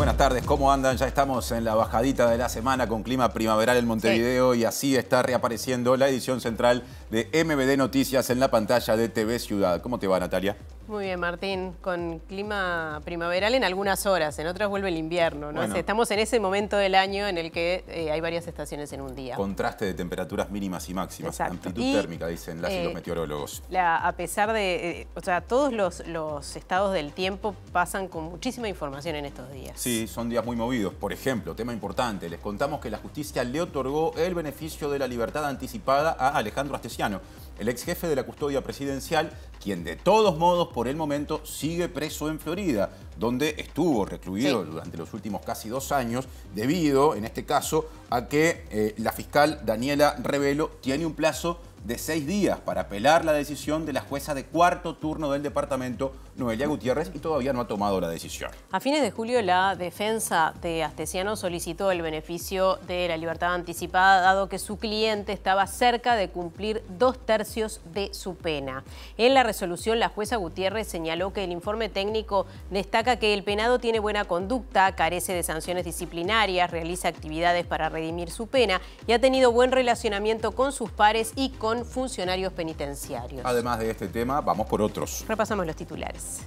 Buenas tardes, ¿cómo andan? Ya estamos en la bajadita de la semana con clima primaveral en Montevideo y así está reapareciendo la edición central de MBD Noticias en la pantalla de TV Ciudad. ¿Cómo te va, Natalia? Muy bien, Martín, con clima primaveral en algunas horas, en otras vuelve el invierno. Estamos en ese momento del año en el que eh, hay varias estaciones en un día. Contraste de temperaturas mínimas y máximas, amplitud térmica, dicen las los eh, meteorólogos. a pesar de, eh, o sea, todos los, los estados del tiempo pasan con muchísima información en estos días. Sí, son días muy movidos. Por ejemplo, tema importante, les contamos que la justicia le otorgó el beneficio de la libertad anticipada a Alejandro Astesiano el ex jefe de la custodia presidencial, quien de todos modos por el momento sigue preso en Florida, donde estuvo recluido durante los últimos casi dos años, debido, en este caso, a que eh, la fiscal Daniela Revelo tiene un plazo de seis días para apelar la decisión de la jueza de cuarto turno del departamento, Noelia Gutiérrez, y todavía no ha tomado la decisión. A fines de julio, la defensa de Astesiano solicitó el beneficio de la libertad anticipada, dado que su cliente estaba cerca de cumplir dos tercios de su pena. En la resolución, la jueza Gutiérrez señaló que el informe técnico destaca que el penado tiene buena conducta, carece de sanciones disciplinarias, realiza actividades para redimir su pena y ha tenido buen relacionamiento con sus pares y con con funcionarios penitenciarios. Además de este tema, vamos por otros. Repasamos los titulares.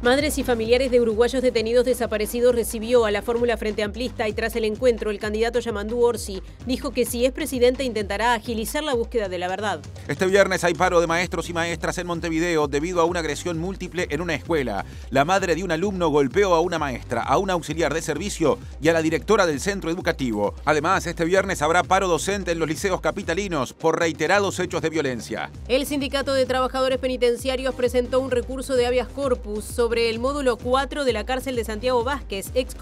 Madres y familiares de uruguayos detenidos desaparecidos recibió a la fórmula frente amplista y tras el encuentro el candidato Yamandú Orsi dijo que si es presidente intentará agilizar la búsqueda de la verdad. Este viernes hay paro de maestros y maestras en Montevideo debido a una agresión múltiple en una escuela. La madre de un alumno golpeó a una maestra, a un auxiliar de servicio y a la directora del centro educativo. Además, este viernes habrá paro docente en los liceos capitalinos por reiterados hechos de violencia. El Sindicato de Trabajadores Penitenciarios presentó un recurso de habeas corpus sobre sobre el módulo 4 de la cárcel de Santiago Vázquez, ex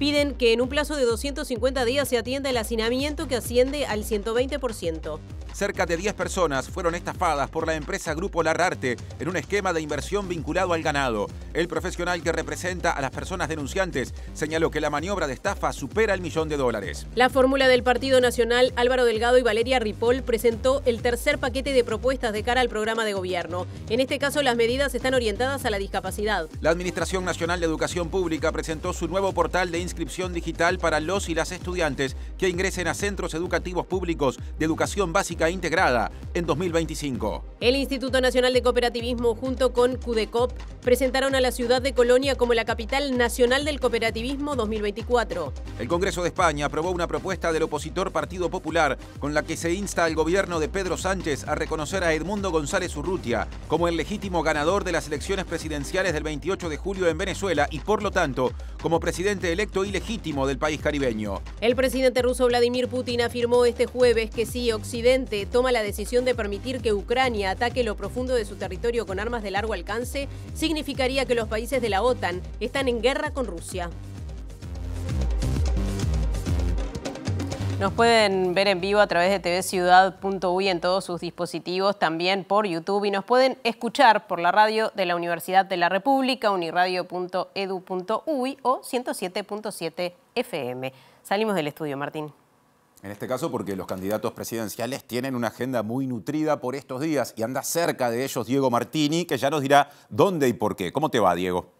Piden que en un plazo de 250 días se atienda el hacinamiento que asciende al 120%. Cerca de 10 personas fueron estafadas por la empresa Grupo Lararte en un esquema de inversión vinculado al ganado. El profesional que representa a las personas denunciantes señaló que la maniobra de estafa supera el millón de dólares. La fórmula del Partido Nacional Álvaro Delgado y Valeria Ripoll presentó el tercer paquete de propuestas de cara al programa de gobierno. En este caso, las medidas están orientadas a la discapacidad. La Administración Nacional de Educación Pública presentó su nuevo portal de inscripción digital para los y las estudiantes que ingresen a centros educativos públicos de educación básica integrada en 2025. El Instituto Nacional de Cooperativismo junto con CUDECOP presentaron a la ciudad de Colonia como la capital nacional del cooperativismo 2024. El Congreso de España aprobó una propuesta del opositor Partido Popular con la que se insta al gobierno de Pedro Sánchez a reconocer a Edmundo González Urrutia como el legítimo ganador de las elecciones presidenciales del 28 de julio en Venezuela y por lo tanto como presidente electo ilegítimo del país caribeño. El presidente ruso Vladimir Putin afirmó este jueves que si Occidente toma la decisión de permitir que Ucrania ataque lo profundo de su territorio con armas de largo alcance, significaría que los países de la OTAN están en guerra con Rusia. Nos pueden ver en vivo a través de tvciudad.uy en todos sus dispositivos, también por YouTube y nos pueden escuchar por la radio de la Universidad de la República, uniradio.edu.uy o 107.7 FM. Salimos del estudio, Martín. En este caso porque los candidatos presidenciales tienen una agenda muy nutrida por estos días y anda cerca de ellos Diego Martini, que ya nos dirá dónde y por qué. ¿Cómo te va, Diego?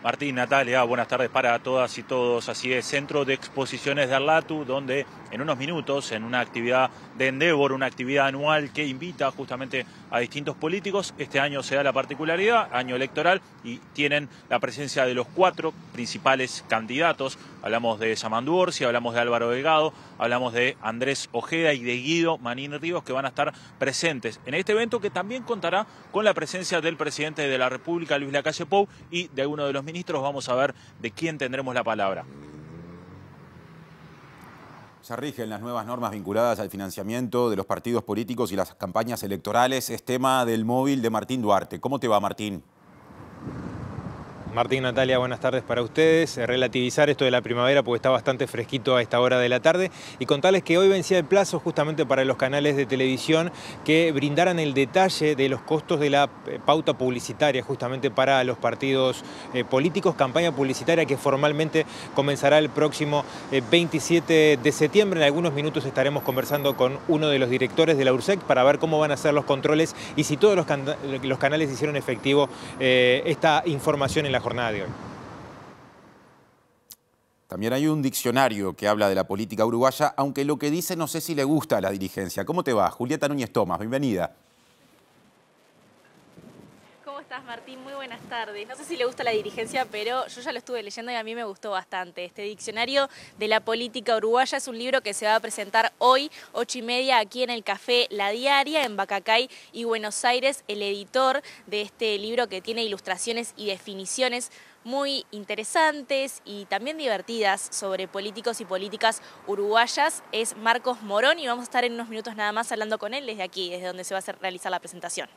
Martín, Natalia, buenas tardes para todas y todos. Así es, Centro de Exposiciones de Arlatu, donde en unos minutos, en una actividad de Endeavor, una actividad anual que invita justamente a distintos políticos, este año se da la particularidad, año electoral, y tienen la presencia de los cuatro principales candidatos. Hablamos de Samandu Orsi, hablamos de Álvaro Delgado, hablamos de Andrés Ojeda y de Guido Manín Ríos, que van a estar presentes en este evento que también contará con la presencia del presidente de la República, Luis Lacalle Pou, y de uno de los ministros. Vamos a ver de quién tendremos la palabra. Se rigen las nuevas normas vinculadas al financiamiento de los partidos políticos y las campañas electorales. Es tema del móvil de Martín Duarte. ¿Cómo te va, Martín? Martín, Natalia, buenas tardes para ustedes. Eh, relativizar esto de la primavera porque está bastante fresquito a esta hora de la tarde y contarles que hoy vencía el plazo justamente para los canales de televisión que brindaran el detalle de los costos de la eh, pauta publicitaria justamente para los partidos eh, políticos, campaña publicitaria que formalmente comenzará el próximo 27 de septiembre. En algunos minutos estaremos conversando con uno de los directores de la URSEC para ver cómo van a ser los controles y si todos los, canales hicieron efectivo esta información en la la jornada de hoy. También hay un diccionario que habla de la política uruguaya, aunque lo que dice no sé si le gusta a la dirigencia. ¿Cómo te va? Julieta Núñez Tomás, bienvenida estás, Martín? Muy buenas tardes. No sé si le gusta la dirigencia, pero yo ya lo estuve leyendo y a mí me gustó bastante. Este diccionario de la política uruguaya es un libro que se va a presentar hoy, ocho y media, aquí en el Café La Diaria, en Bacacay y Buenos Aires. El editor de este libro que tiene ilustraciones y definiciones muy interesantes y también divertidas sobre políticos y políticas uruguayas es Marcos Morón y vamos a estar en unos minutos nada más hablando con él desde aquí, desde donde se va a realizar la presentación.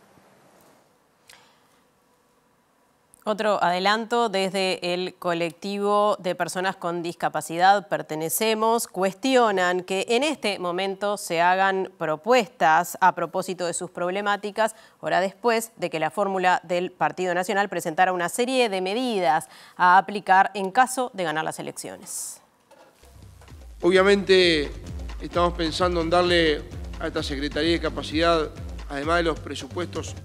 Otro adelanto desde el colectivo de personas con discapacidad pertenecemos, cuestionan que en este momento se hagan propuestas a propósito de sus problemáticas, hora después de que la fórmula del Partido Nacional presentara una serie de medidas a aplicar en caso de ganar las elecciones. Obviamente estamos pensando en darle a esta Secretaría de Capacidad, además de los presupuestos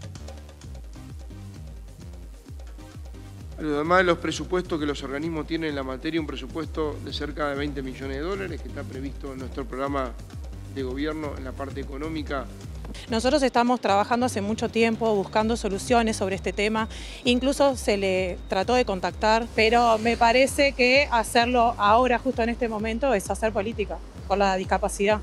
Además de los presupuestos que los organismos tienen en la materia, un presupuesto de cerca de 20 millones de dólares que está previsto en nuestro programa de gobierno en la parte económica nosotros estamos trabajando hace mucho tiempo buscando soluciones sobre este tema, incluso se le trató de contactar, pero me parece que hacerlo ahora, justo en este momento, es hacer política por la discapacidad.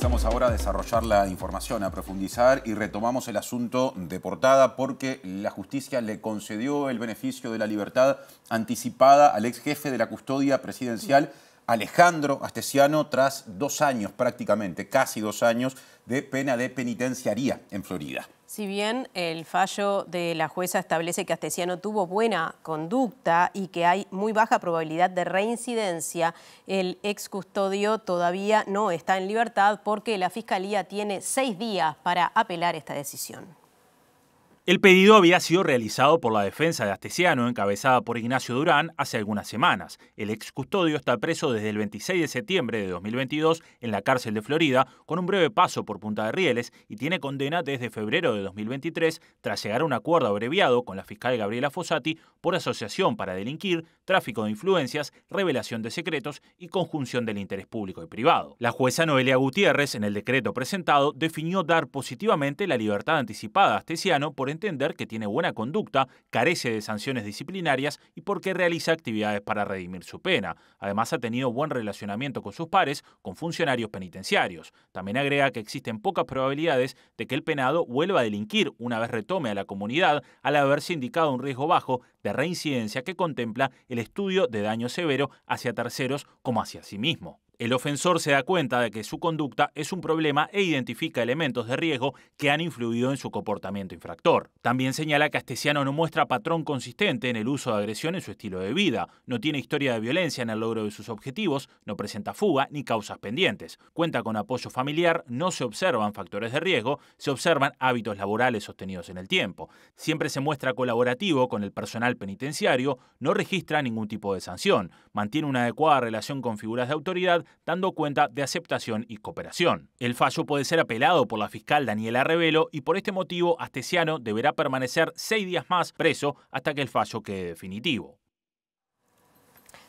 Empezamos ahora a desarrollar la información, a profundizar y retomamos el asunto de portada porque la justicia le concedió el beneficio de la libertad anticipada al ex jefe de la custodia presidencial. Alejandro Astesiano tras dos años prácticamente, casi dos años de pena de penitenciaría en Florida. Si bien el fallo de la jueza establece que Astesiano tuvo buena conducta y que hay muy baja probabilidad de reincidencia, el ex custodio todavía no está en libertad porque la Fiscalía tiene seis días para apelar esta decisión. El pedido había sido realizado por la defensa de Astesiano, encabezada por Ignacio Durán, hace algunas semanas. El ex custodio está preso desde el 26 de septiembre de 2022 en la cárcel de Florida, con un breve paso por Punta de Rieles y tiene condena desde febrero de 2023 tras llegar a un acuerdo abreviado con la fiscal Gabriela Fossati por asociación para delinquir, tráfico de influencias, revelación de secretos y conjunción del interés público y privado. La jueza Noelia Gutiérrez, en el decreto presentado, definió dar positivamente la libertad anticipada a Astesiano por entender que tiene buena conducta, carece de sanciones disciplinarias y porque realiza actividades para redimir su pena. Además, ha tenido buen relacionamiento con sus pares, con funcionarios penitenciarios. También agrega que existen pocas probabilidades de que el penado vuelva a delinquir una vez retome a la comunidad al haberse indicado un riesgo bajo de reincidencia que contempla el estudio de daño severo hacia terceros como hacia sí mismo. El ofensor se da cuenta de que su conducta es un problema e identifica elementos de riesgo que han influido en su comportamiento infractor. También señala que Astesiano no muestra patrón consistente en el uso de agresión en su estilo de vida, no tiene historia de violencia en el logro de sus objetivos, no presenta fuga ni causas pendientes, cuenta con apoyo familiar, no se observan factores de riesgo, se observan hábitos laborales sostenidos en el tiempo, siempre se muestra colaborativo con el personal penitenciario, no registra ningún tipo de sanción, mantiene una adecuada relación con figuras de autoridad, dando cuenta de aceptación y cooperación. El fallo puede ser apelado por la fiscal Daniela Revelo y por este motivo Astesiano deberá permanecer seis días más preso hasta que el fallo quede definitivo.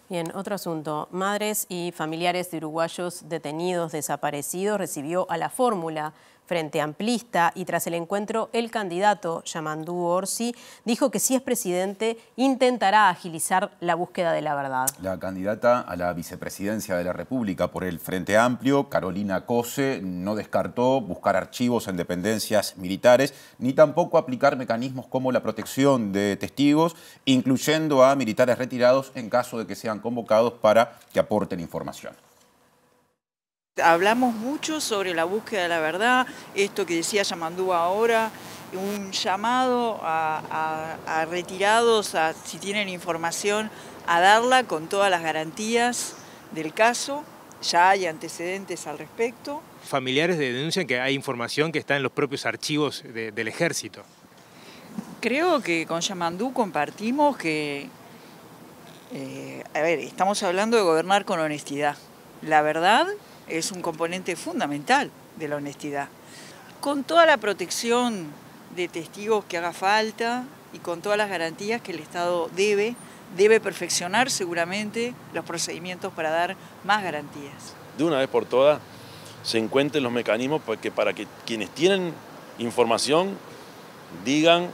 Bien, otro asunto. Madres y familiares de uruguayos detenidos desaparecidos recibió a la fórmula Frente Amplista y tras el encuentro el candidato Yamandú Orsi dijo que si es presidente intentará agilizar la búsqueda de la verdad. La candidata a la vicepresidencia de la República por el Frente Amplio, Carolina Cose, no descartó buscar archivos en dependencias militares ni tampoco aplicar mecanismos como la protección de testigos, incluyendo a militares retirados en caso de que sean convocados para que aporten información. Hablamos mucho sobre la búsqueda de la verdad, esto que decía Yamandú ahora, un llamado a, retirados, si tienen información, a darla con todas las garantías del caso. Ya hay antecedentes al respecto. Familiares denuncian que hay información que está en los propios archivos del ejército. Creo que con Yamandú compartimos que, eh, a ver, estamos hablando de gobernar con honestidad. La verdad es un componente fundamental de la honestidad. Con toda la protección de testigos que haga falta y con todas las garantías que el Estado debe, debe perfeccionar seguramente los procedimientos para dar más garantías. De una vez por todas se encuentren los mecanismos para que, para que quienes tienen información digan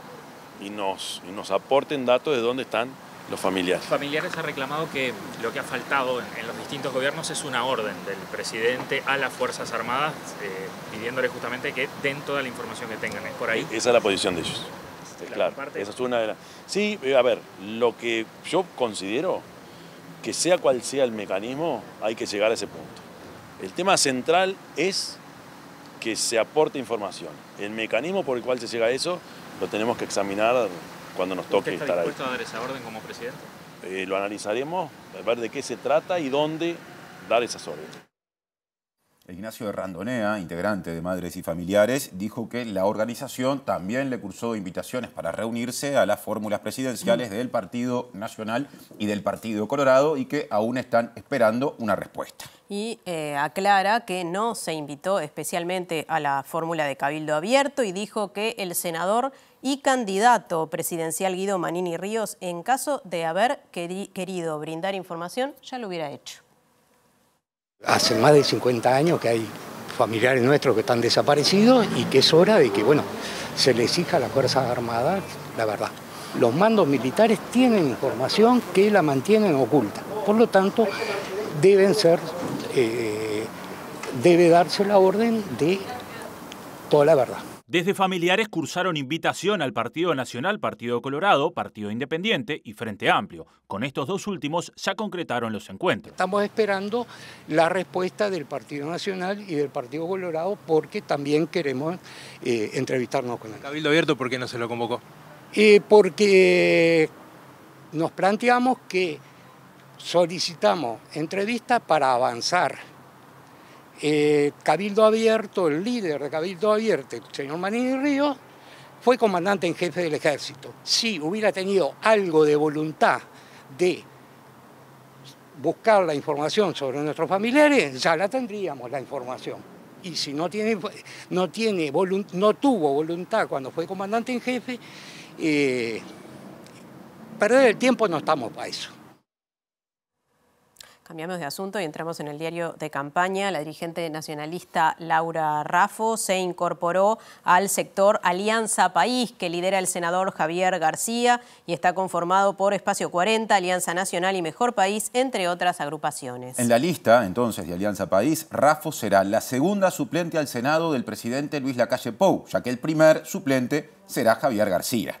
y nos, y nos aporten datos de dónde están los familiares. Familiares ha reclamado que lo que ha faltado en, los distintos gobiernos es una orden del presidente a las Fuerzas Armadas, eh, pidiéndole justamente que den toda la información que tengan. por ahí? Esa es la posición de ellos. Este, claro, esa es una de las... Sí, eh, a ver, lo que yo considero, que sea cual sea el mecanismo, hay que llegar a ese punto. El tema central es que se aporte información. El mecanismo por el cual se llega a eso lo tenemos que examinar cuando nos toque ¿Usted está dispuesto a dar esa orden como presidente? Eh, lo analizaremos, a ver de qué se trata y dónde dar esas órdenes. Ignacio de Randonea, integrante de Madres y Familiares, dijo que la organización también le cursó invitaciones para reunirse a las fórmulas presidenciales del Partido Nacional y del Partido Colorado y que aún están esperando una respuesta. Y eh, aclara que no se invitó especialmente a la fórmula de Cabildo Abierto y dijo que el senador y candidato presidencial Guido Manini Ríos, en caso de haber querido brindar información, ya lo hubiera hecho. Hace más de 50 años que hay familiares nuestros que están desaparecidos y que es hora de que, bueno, se les exija a las Fuerzas Armadas la verdad. Los mandos militares tienen información que la mantienen oculta, por lo tanto, deben ser, eh, debe darse la orden de toda la verdad. Desde familiares cursaron invitación al Partido Nacional, Partido Colorado, Partido Independiente y Frente Amplio. Con estos dos últimos ya concretaron los encuentros. Estamos esperando la respuesta del Partido Nacional y del Partido Colorado porque también queremos eh, entrevistarnos con él. Cabildo Abierto, ¿por qué no se lo convocó? porque nos planteamos que solicitamos entrevista para avanzar eh, Cabildo Abierto, el líder de Cabildo Abierto, el señor Manini Ríos, fue comandante en jefe del ejército. Si hubiera tenido algo de voluntad de buscar la información sobre nuestros familiares, ya la tendríamos la información. Y si no, tiene, no, tiene, no tuvo voluntad cuando fue comandante en jefe, eh, perder el tiempo no estamos para eso. Cambiamos de asunto y entramos en el diario de campaña. La dirigente nacionalista Laura Rafo se incorporó al sector Alianza País, que lidera el senador Javier García y está conformado por Espacio 40, Alianza Nacional y Mejor País, entre otras agrupaciones. En la lista, entonces, de Alianza País, Rafo será la segunda suplente al Senado del presidente Luis Lacalle Pou, ya que el primer suplente será Javier García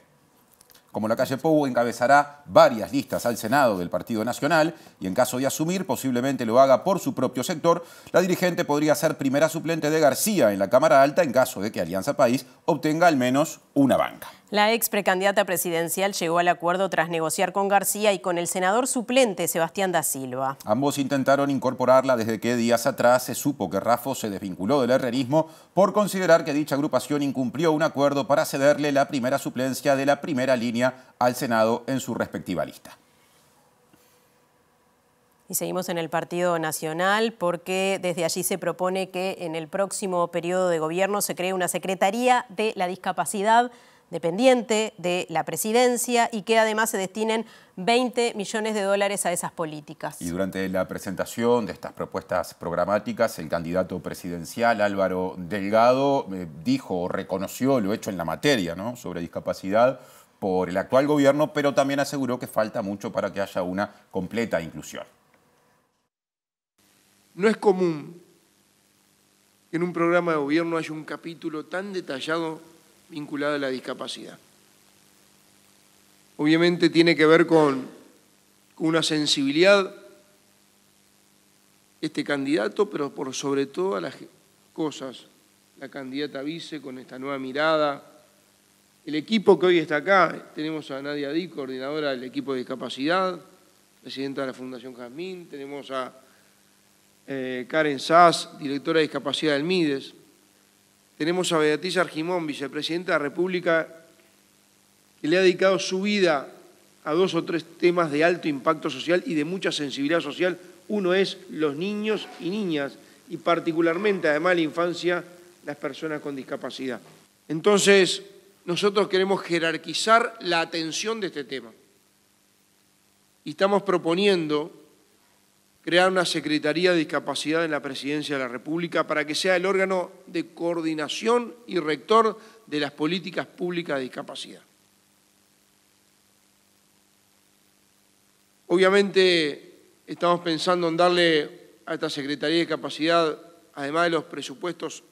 como la calle Pou encabezará varias listas al Senado del Partido Nacional y en caso de asumir posiblemente lo haga por su propio sector, la dirigente podría ser primera suplente de García en la Cámara Alta en caso de que Alianza País obtenga al menos una banca. La ex precandidata presidencial llegó al acuerdo tras negociar con García y con el senador suplente Sebastián da Silva. Ambos intentaron incorporarla desde que días atrás se supo que Raffo se desvinculó del herrerismo por considerar que dicha agrupación incumplió un acuerdo para cederle la primera suplencia de la primera línea al Senado en su respectiva lista. Y seguimos en el Partido Nacional porque desde allí se propone que en el próximo periodo de gobierno se cree una Secretaría de la Discapacidad dependiente de la presidencia y que además se destinen 20 millones de dólares a esas políticas. Y durante la presentación de estas propuestas programáticas, el candidato presidencial Álvaro Delgado eh, dijo o reconoció lo hecho en la materia ¿no? sobre discapacidad por el actual gobierno, pero también aseguró que falta mucho para que haya una completa inclusión. No es común que en un programa de gobierno haya un capítulo tan detallado vinculada a la discapacidad. Obviamente tiene que ver con una sensibilidad este candidato, pero por sobre todo a las cosas, la candidata vice con esta nueva mirada, el equipo que hoy está acá, tenemos a Nadia Di, coordinadora del equipo de discapacidad, presidenta de la Fundación Jazmín, tenemos a eh, Karen Sass, directora de discapacidad del MIDES, tenemos a Beatriz Argimón, vicepresidenta de la República, que le ha dedicado su vida a dos o tres temas de alto impacto social y de mucha sensibilidad social. Uno es los niños y niñas, y particularmente, además, la infancia, las personas con discapacidad. Entonces, nosotros queremos jerarquizar la atención de este tema. Y estamos proponiendo crear una Secretaría de Discapacidad en la Presidencia de la República para que sea el órgano de coordinación y rector de las políticas públicas de discapacidad. Obviamente estamos pensando en darle a esta Secretaría de Discapacidad, además de los presupuestos,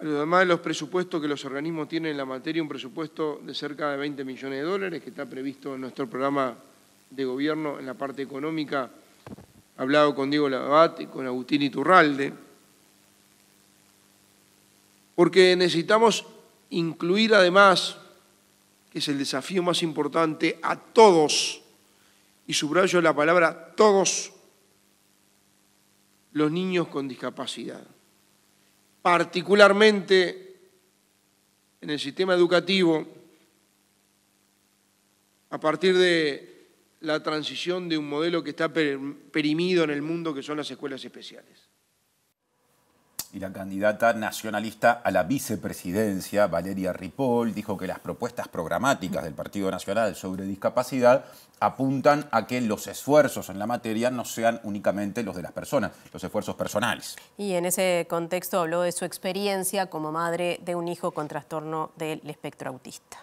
además de los presupuestos que los organismos tienen en la materia, un presupuesto de cerca de 20 millones de dólares que está previsto en nuestro programa de gobierno en la parte económica, hablado con Diego Labat y con Agustín Iturralde, porque necesitamos incluir además, que es el desafío más importante, a todos, y subrayo la palabra todos, los niños con discapacidad. Particularmente en el sistema educativo, a partir de la transición de un modelo que está perimido en el mundo, que son las escuelas especiales. Y la candidata nacionalista a la vicepresidencia, Valeria Ripoll, dijo que las propuestas programáticas del Partido Nacional sobre discapacidad apuntan a que los esfuerzos en la materia no sean únicamente los de las personas, los esfuerzos personales. Y en ese contexto habló de su experiencia como madre de un hijo con trastorno del espectro autista.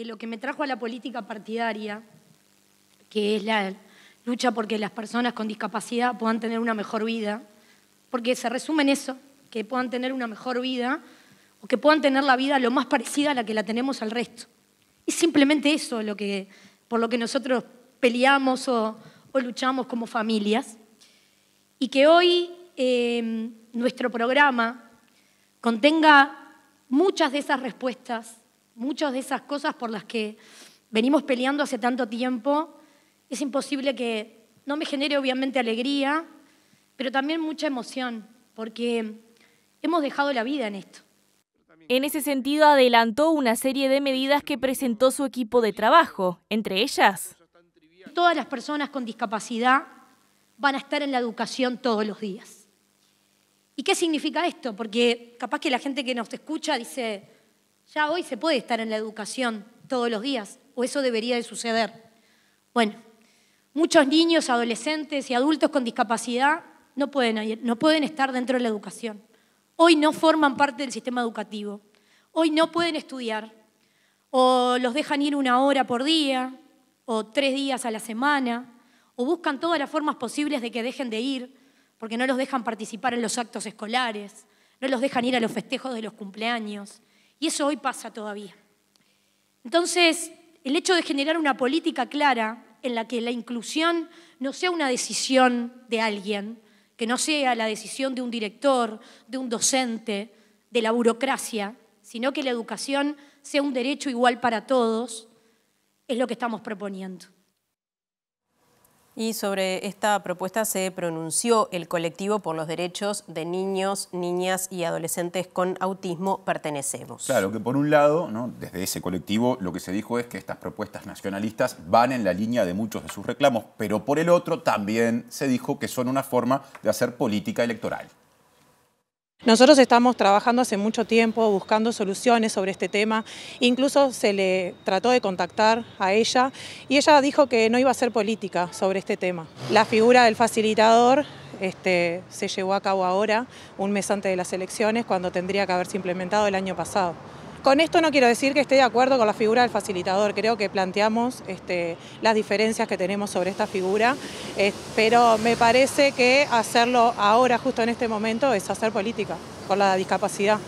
Y lo que me trajo a la política partidaria, que es la lucha porque las personas con discapacidad puedan tener una mejor vida, porque se resume en eso, que puedan tener una mejor vida o que puedan tener la vida lo más parecida a la que la tenemos al resto. Es simplemente eso lo que, por lo que nosotros peleamos o, luchamos como familias. Y que hoy em, nuestro programa contenga muchas de esas respuestas muchas de esas cosas por las que venimos peleando hace tanto tiempo, es imposible que no me genere obviamente alegría, pero también mucha emoción, porque hemos dejado la vida en esto. En ese sentido, adelantó una serie de medidas que presentó su equipo de trabajo, entre ellas. Todas las personas con discapacidad van a estar en la educación todos los días. ¿Y qué significa esto? Porque capaz que la gente que nos escucha dice, ya hoy se puede estar en la educación todos los días, o eso debería de suceder. Bueno, muchos niños, adolescentes y adultos con discapacidad no pueden, no pueden estar dentro de la educación. Hoy no forman parte del sistema educativo. Hoy no pueden estudiar. O los dejan ir una hora por día, o tres días a la semana, o buscan todas las formas posibles de que dejen de ir, porque no los dejan participar en los actos escolares, no los dejan ir a los festejos de los cumpleaños, y eso hoy pasa todavía. Entonces, el hecho de generar una política clara en la que la inclusión no sea una decisión de alguien, que no sea la decisión de un director, de un docente, de la burocracia, sino que la educación sea un derecho igual para todos, es lo que estamos proponiendo. Y sobre esta propuesta se pronunció el colectivo por los derechos de niños, niñas y adolescentes con autismo pertenecemos. Claro, que por un lado, ¿no? desde ese colectivo lo que se dijo es que estas propuestas nacionalistas van en la línea de muchos de sus reclamos, pero por el otro también se dijo que son una forma de hacer política electoral. Nosotros estamos trabajando hace mucho tiempo buscando soluciones sobre este tema, incluso se le trató de contactar a ella y ella dijo que no iba a ser política sobre este tema. La figura del facilitador este, se llevó a cabo ahora, un mes antes de las elecciones, cuando tendría que haberse implementado el año pasado. Con esto no quiero decir que esté de acuerdo con la figura del facilitador, creo que planteamos este, las diferencias que tenemos sobre esta figura, eh, pero me parece que hacerlo ahora, justo en este momento, es hacer política con la discapacidad.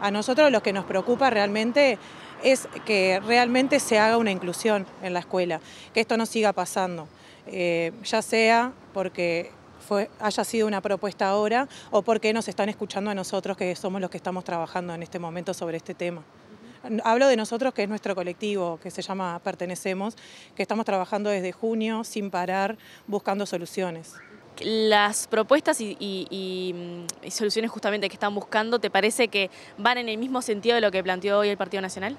A nosotros lo que nos preocupa realmente es que realmente se haga una inclusión en la escuela, que esto no siga pasando, eh, ya sea porque haya sido una propuesta ahora o por qué nos están escuchando a nosotros que somos los que estamos trabajando en este momento sobre este tema. Hablo de nosotros, que es nuestro colectivo, que se llama Pertenecemos, que estamos trabajando desde junio sin parar, buscando soluciones las propuestas y, y, mm, soluciones justamente que están buscando, ¿te parece que van en el mismo sentido de lo que planteó hoy el Partido Nacional?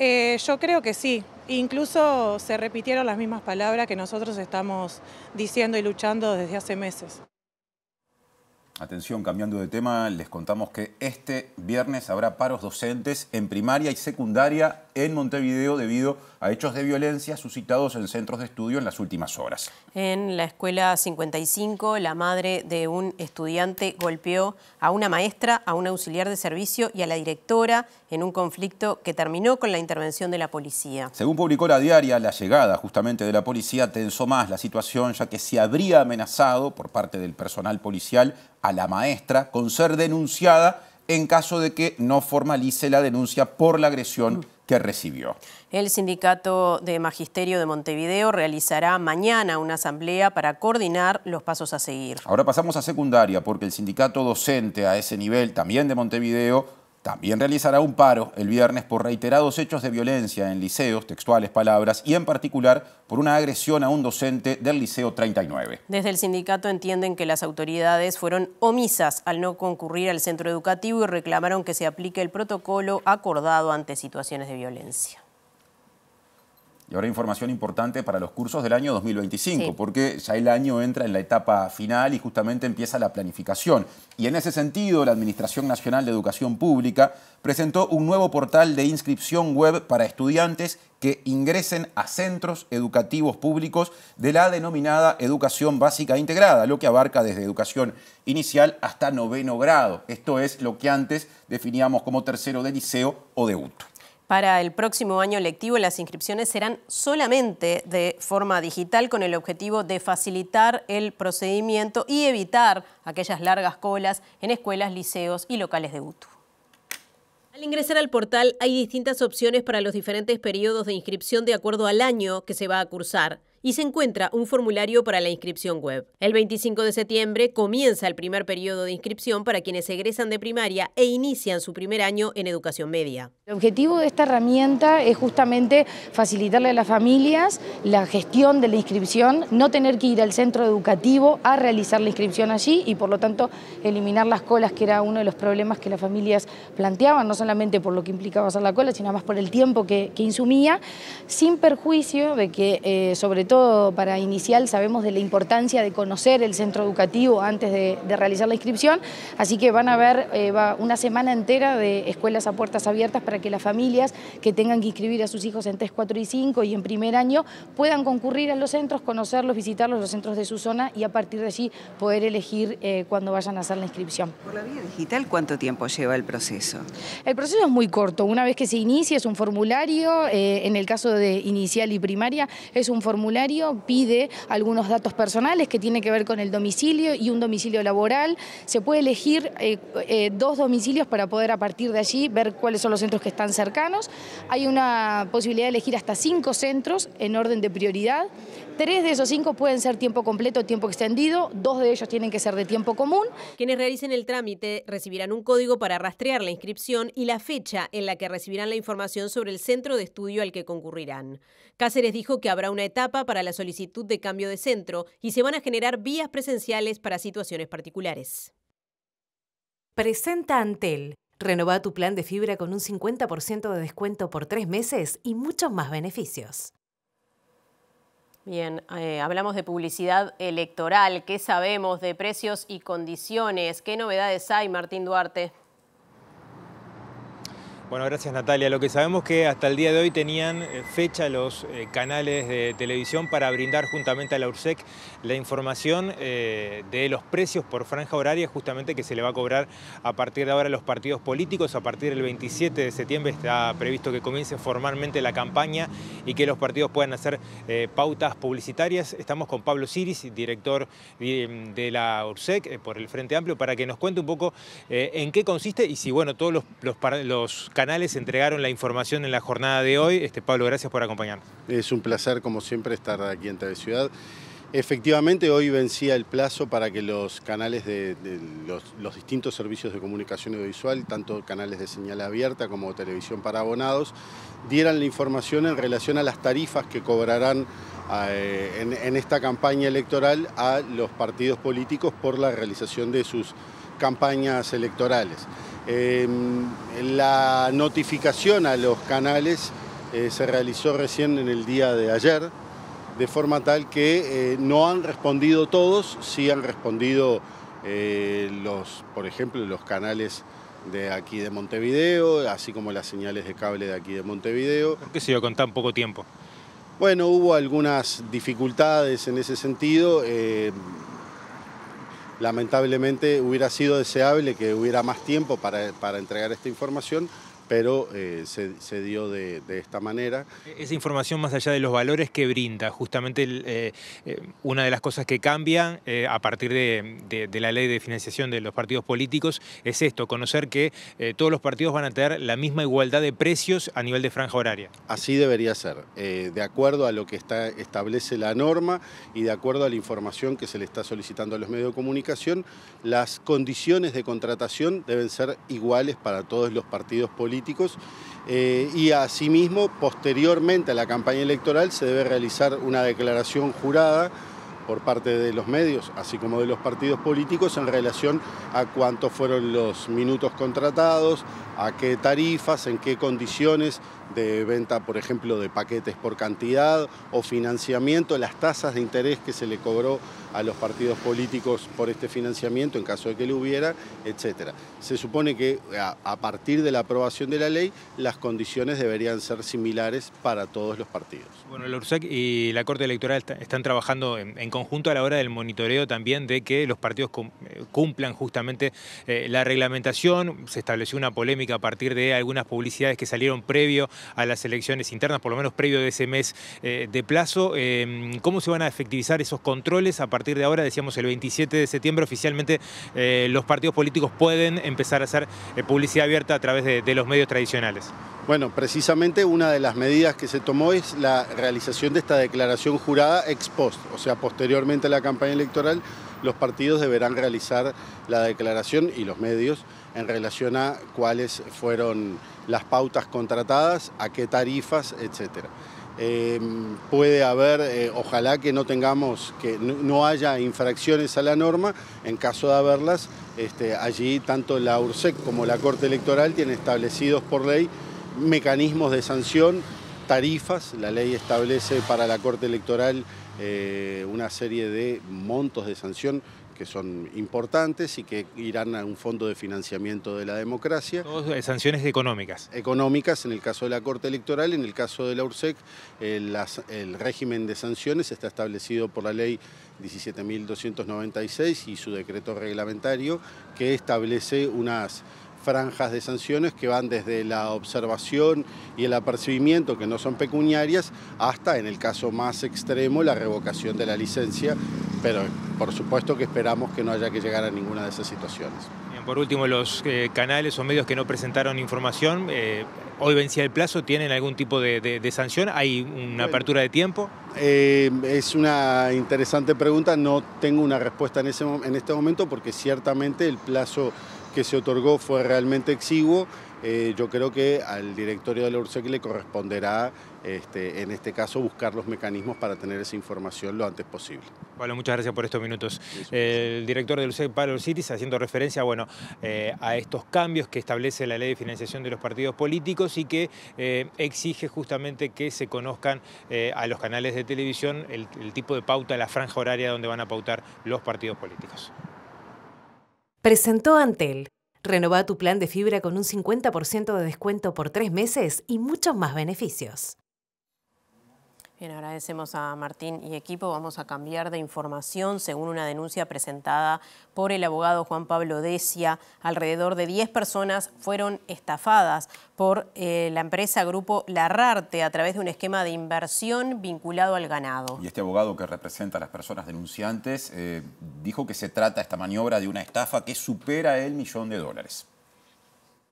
Eh, yo creo que sí. Incluso se repitieron las mismas palabras que nosotros estamos diciendo y luchando desde hace meses. Atención, cambiando de tema, les contamos que este viernes habrá paros docentes en primaria y secundaria en Montevideo debido a hechos de violencia suscitados en centros de estudio en las últimas horas. En la escuela 55, la madre de un estudiante golpeó a una maestra, a un auxiliar de servicio y a la directora en un conflicto que terminó con la intervención de la policía. Según publicó la diaria, la llegada justamente de la policía tensó más la situación ya que se habría amenazado por parte del personal policial a la maestra con ser denunciada en caso de que no formalice la denuncia por la agresión que recibió. El Sindicato de Magisterio de Montevideo realizará mañana una asamblea para coordinar los pasos a seguir. Ahora pasamos a secundaria, porque el sindicato docente a ese nivel, también de Montevideo, también realizará un paro el viernes por reiterados hechos de violencia en liceos, textuales palabras, y en particular por una agresión a un docente del Liceo 39. Desde el sindicato entienden que las autoridades fueron omisas al no concurrir al centro educativo y reclamaron que se aplique el protocolo acordado ante situaciones de violencia. Y ahora información importante para los cursos del año 2025, porque ya el año entra en la etapa final y justamente empieza la planificación. Y en ese sentido, la Administración Nacional de Educación Pública presentó un nuevo portal de inscripción web para estudiantes que ingresen a centros educativos públicos de la denominada educación básica integrada, lo que abarca desde educación inicial hasta noveno grado. Esto es lo que antes definíamos como tercero de liceo o de UTO. Para el próximo año lectivo las inscripciones serán solamente de forma digital con el objetivo de facilitar el procedimiento y evitar aquellas largas colas en escuelas, liceos y locales de UTU. Al ingresar al portal hay distintas opciones para los diferentes periodos de inscripción de acuerdo al año que se va a cursar y se encuentra un formulario para la inscripción web. El 25 de septiembre comienza el primer periodo de inscripción para quienes egresan de primaria e inician su primer año en educación media. El objetivo de esta herramienta es justamente facilitarle a las familias la gestión de la inscripción, no tener que ir al centro educativo a realizar la inscripción allí y por lo tanto eliminar las colas, que era uno de los problemas que las familias planteaban, no solamente por lo que implicaba hacer la cola, sino más por el tiempo que, insumía, sin perjuicio de que eh, sobre todo, para inicial sabemos de la importancia de conocer el centro educativo antes de, realizar la inscripción, así que van a haber eh, una semana entera de escuelas a puertas abiertas para que las familias que tengan que inscribir a sus hijos en 3, 4 y 5 y en primer año puedan concurrir a los centros, conocerlos, visitarlos, los centros de su zona y a partir de allí poder elegir eh, cuando vayan a hacer la inscripción. Por la vía digital, ¿cuánto tiempo lleva el proceso? El proceso es muy corto, una vez que se inicia es un formulario, eh, en el caso de inicial y primaria es un formulario pide algunos datos personales que tiene que ver con el domicilio y un domicilio laboral. Se puede elegir eh, eh, dos domicilios para poder a partir de allí ver cuáles son los centros que están cercanos. Hay una posibilidad de elegir hasta cinco centros en orden de prioridad. Tres de esos cinco pueden ser tiempo completo o tiempo extendido, dos de ellos tienen que ser de tiempo común. Quienes realicen el trámite recibirán un código para rastrear la inscripción y la fecha en la que recibirán la información sobre el centro de estudio al que concurrirán. Cáceres dijo que habrá una etapa para la solicitud de cambio de centro y se van a generar vías presenciales para situaciones particulares. Presenta Antel. Renová tu plan de fibra con un 50% de descuento por tres meses y muchos más beneficios. Bien, eh, hablamos de publicidad electoral. ¿Qué sabemos de precios y condiciones? ¿Qué novedades hay, Martín Duarte? Bueno, gracias Natalia. Lo que sabemos es que hasta el día de hoy tenían eh, fecha los eh, canales de televisión para brindar juntamente a la URSEC la información eh, de los precios por franja horaria justamente que se le va a cobrar a partir de ahora a los partidos políticos. A partir del 27 de septiembre está previsto que comience formalmente la campaña y que los partidos puedan hacer pautas publicitarias. Estamos con Pablo Siris, director de la URSEC por el Frente Amplio, para que nos cuente un poco en qué consiste y si bueno, todos los, los, los canales entregaron la información en la jornada de hoy. Este, Pablo, gracias por acompañarnos. Es un placer, como siempre, estar aquí en TV Ciudad. Efectivamente, hoy vencía el plazo para que los canales de, los, distintos servicios de comunicación audiovisual, tanto canales de señal abierta como televisión para abonados, dieran la información en relación a las tarifas que cobrarán eh, en esta campaña electoral a los partidos políticos por la realización de sus campañas electorales. Em, la notificación a los canales eh, se realizó recién en el día de ayer, de forma tal que eh, no han respondido todos, sí han respondido eh, los, por ejemplo, los canales de aquí de Montevideo, así como las señales de cable de aquí de Montevideo. ¿Por qué se iba con tan poco tiempo? Bueno, hubo algunas dificultades en ese sentido. Lamentablemente hubiera sido deseable que hubiera más tiempo para, para entregar esta información, pero eh, se, dio de, esta manera. E-, esa información más allá de los valores que brinda, justamente eh, eh, una de las cosas que cambian a partir de, la ley de financiación de los partidos políticos es esto, conocer que todos los partidos van a tener la misma igualdad de precios a nivel de franja horaria. Así debería ser, de acuerdo a lo que establece la norma y de acuerdo a la información que se le está solicitando a los medios de comunicación, las condiciones de contratación deben ser iguales para todos los partidos políticos eh, y asimismo, posteriormente a la campaña electoral, se debe realizar una declaración jurada por parte de los medios, así como de los partidos políticos, en relación a cuántos fueron los minutos contratados, a qué tarifas, en qué condiciones de venta, por ejemplo, de paquetes por cantidad o financiamiento, las tasas de interés que se le cobró a los partidos políticos por este financiamiento en caso de que lo hubiera, etcétera. Se supone que a partir de la aprobación de la ley las condiciones deberían ser similares para todos los partidos. Bueno, el URSEC y la Corte Electoral están trabajando en conjunto a la hora del monitoreo también de que los partidos eh, cumplan justamente eh, la reglamentación. Se estableció una polémica a partir de algunas publicidades que salieron previo a las elecciones internas, por lo menos previo de ese mes eh, de plazo. Em, ¿Cómo se van a efectivizar esos controles a a partir de ahora, decíamos el 27 de septiembre, oficialmente eh, los partidos políticos pueden empezar a hacer eh, publicidad abierta a través de, de los medios tradicionales. Bueno, precisamente una de las medidas que se tomó es la realización de esta declaración jurada ex post, o sea, posteriormente a la campaña electoral, los partidos deberán realizar la declaración y los medios en relación a cuáles fueron las pautas contratadas, a qué tarifas, etcétera. Em, puede haber, eh, ojalá que no tengamos, que no haya infracciones a la norma, en caso de haberlas, este, allí tanto la URSEC como la Corte Electoral tienen establecidos por ley mecanismos de sanción, tarifas, la ley establece para la Corte Electoral eh, una serie de montos de sanción que son importantes y que irán a un fondo de financiamiento de la democracia. Eh, sanciones económicas. Económicas en el caso de la Corte Electoral, en el caso de la URSEC, eh, el régimen de sanciones está establecido por la ley 17.296 y su decreto reglamentario que establece unas franjas de sanciones que van desde la observación y el apercibimiento, que no son pecuniarias, hasta, en el caso más extremo, la revocación de la licencia, pero por supuesto que esperamos que no haya que llegar a ninguna de esas situaciones. por último, los eh, canales o medios que no presentaron información, eh, hoy vencía el plazo, ¿tienen algún tipo de, sanción? ¿Hay una apertura de tiempo? Eh, es una interesante pregunta, no tengo una respuesta en este momento porque ciertamente el plazo que se otorgó fue realmente exiguo. Eh, yo creo que al directorio de la URSEC le corresponderá, este, en este caso, buscar los mecanismos para tener esa información lo antes posible. Bueno, muchas gracias por estos minutos. el director de la URSEC, Pablo Citis, haciendo referencia bueno, eh, a estos cambios que establece la ley de financiación de los partidos políticos y que eh, exige justamente que se conozcan a los canales de televisión el tipo de pauta, la franja horaria donde van a pautar los partidos políticos. Presentó Antel. Renová tu plan de fibra con un 50% de descuento por tres meses y muchos más beneficios. Bien, agradecemos a Martín y equipo. Vamos a cambiar de información. Según una denuncia presentada por el abogado Juan Pablo Decia, alrededor de 10 personas fueron estafadas por eh, la empresa Grupo Larrarte a través de un esquema de inversión vinculado al ganado. Y este abogado que representa a las personas denunciantes eh, dijo que se trata esta maniobra de una estafa que supera el millón de dólares.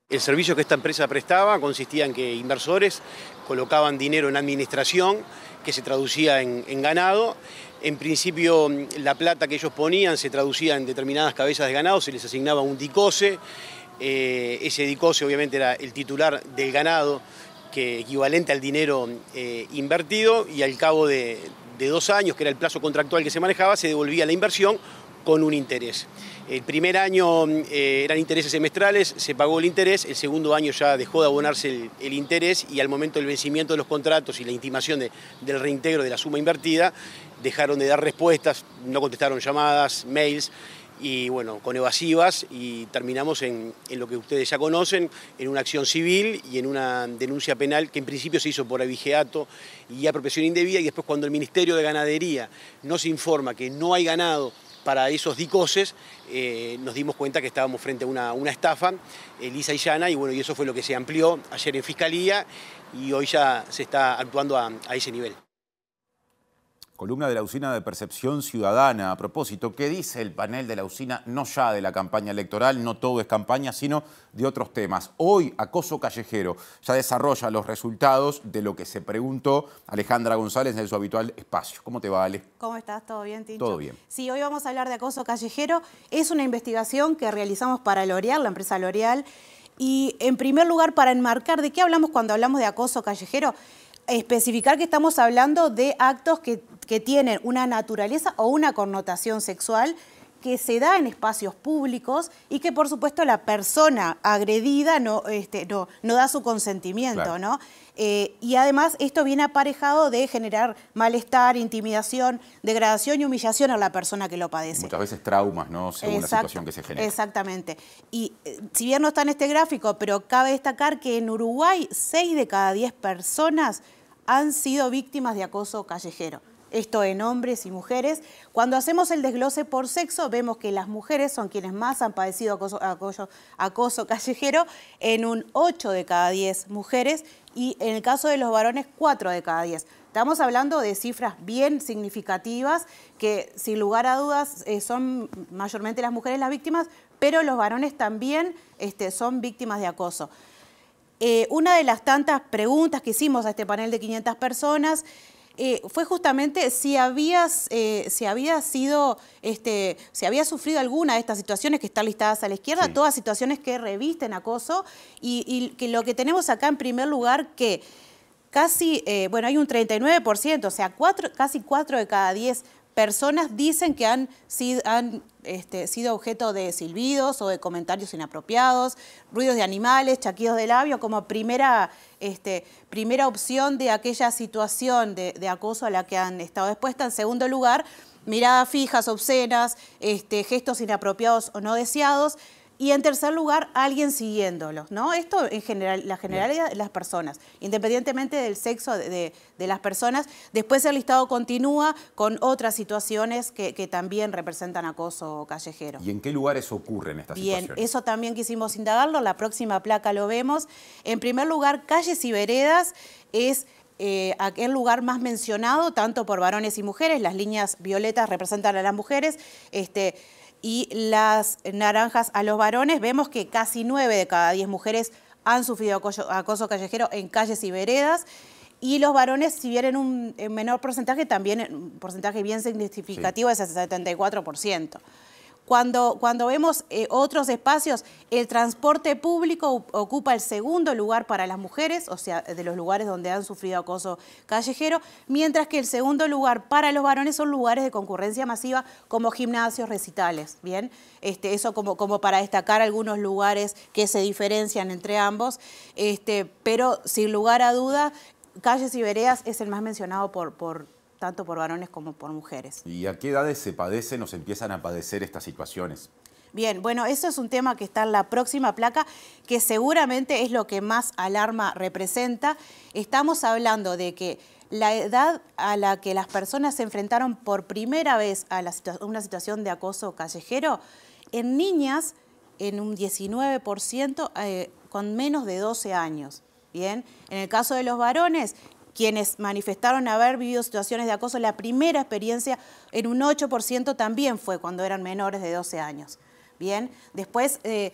El servicio que esta empresa prestaba consistía en que inversores colocaban dinero en administración que se traducía en, ganado. En principio la plata que ellos ponían se traducía en determinadas cabezas de ganado, se les asignaba un dicose. Eh, ese dicose obviamente era el titular del ganado, que equivalente al dinero eh, invertido, y al cabo de dos años, que era el plazo contractual que se manejaba, se devolvía la inversión con un interés. El primer año eh, eran intereses semestrales, se pagó el interés, el segundo año ya dejó de abonarse el, interés y al momento del vencimiento de los contratos y la intimación del reintegro de la suma invertida, dejaron de dar respuestas, no contestaron llamadas, mails y bueno, con evasivas y terminamos en, lo que ustedes ya conocen, en una acción civil y en una denuncia penal que en principio se hizo por abigeato y apropiación indebida y después cuando el Ministerio de Ganadería nos informa que no hay ganado para esos dicoses eh, nos dimos cuenta que estábamos frente a una, estafa Elisa lisa y llana y bueno, y eso fue lo que se amplió ayer en Fiscalía y hoy ya se está actuando a ese nivel columna de la usina de percepción ciudadana. A propósito, ¿qué dice el panel de la usina? No ya de la campaña electoral, no todo es campaña, sino de otros temas. Hoy, acoso callejero ya desarrolla los resultados de lo que se preguntó Alejandra González en su habitual espacio. ¿Cómo te va, Ale? ¿Cómo estás? ¿Todo bien, Tincho? Todo bien. Sí, hoy vamos a hablar de acoso callejero. Es una investigación que realizamos para L'Oreal, la empresa L'Oreal. Y en primer lugar, para enmarcar de qué hablamos cuando hablamos de acoso callejero, especificar que estamos hablando de actos que, tienen una naturaleza o una connotación sexual que se da en espacios públicos y que por supuesto la persona agredida no, este, no, no da su consentimiento, ¿no? Eh, y además esto viene aparejado de generar malestar, intimidación, degradación y humillación a la persona que lo padece. Muchas veces traumas, ¿no? Según la situación que se genera. Exactamente. Y eh, si bien no está en este gráfico, pero cabe destacar que en Uruguay 6 de cada 10 personas han sido víctimas de acoso callejero. Esto en hombres y mujeres. Cuando hacemos el desglose por sexo, vemos que las mujeres son quienes más han padecido acoso, callejero, en un 8 de cada 10 mujeres, y en el caso de los varones, 4 de cada 10. Estamos hablando de cifras bien significativas que sin lugar a dudas eh, son mayormente las mujeres las víctimas, pero los varones también este, son víctimas de acoso. Eh, una de las tantas preguntas que hicimos a este panel de 500 personas eh, fue justamente si eh, había sido, este, si había sufrido alguna de estas situaciones que están listadas a la izquierda, todas situaciones que revisten acoso y, que lo que tenemos acá en primer lugar que casi, bueno, hay un 39%, o sea, casi 4 de cada 10 personas dicen que han, este, sido, objeto de silbidos o de comentarios inapropiados, ruidos de animales, chaquidos de labio, como primera, este, primera opción de aquella situación de, acoso a la que han estado expuesta. En segundo lugar, miradas fijas, obscenas, este, gestos inapropiados o no deseados y en tercer lugar alguien siguiéndolos, ¿no? Esto en general, la generalidad de las personas, independientemente del sexo de, las personas. Después el listado continúa con otras situaciones que, también representan acoso callejero. ¿Y en qué lugares ocurren estas situaciones? Bien, eso también quisimos indagarlo, la próxima placa lo vemos. En primer lugar, calles y veredas es... Eh, aquel lugar más mencionado, tanto por varones y mujeres, las líneas violetas representan a las mujeres, este, y las naranjas a los varones, vemos que casi 9 de cada 10 mujeres han sufrido acoso callejero en calles y veredas. Y los varones, si bien en un menor porcentaje, también un porcentaje bien significativo es el 74%. Cuando, vemos eh, otros espacios, el transporte público ocupa el segundo lugar para las mujeres, o sea, de los lugares donde han sufrido acoso callejero, mientras que el segundo lugar para los varones son lugares de concurrencia masiva como gimnasios, recitales, ¿bien? Este, eso como, como para destacar algunos lugares que se diferencian entre ambos, este, pero sin lugar a duda, calles y veredas es el más mencionado por, por tanto por varones como por mujeres. ¿Y a qué edades se padecen o se empiezan a padecer estas situaciones? Bien, bueno, eso es un tema que está en la próxima placa, que seguramente es lo que más alarma representa. Estamos hablando de que la edad a la que las personas se enfrentaron por primera vez a una situación de acoso callejero, en niñas, en un 19% eh, con menos de 12 años. Bien, en el caso de los varones, quienes manifestaron haber vivido situaciones de acoso, la primera experiencia en un 8% también fue cuando eran menores de 12 años. Bien, después, eh,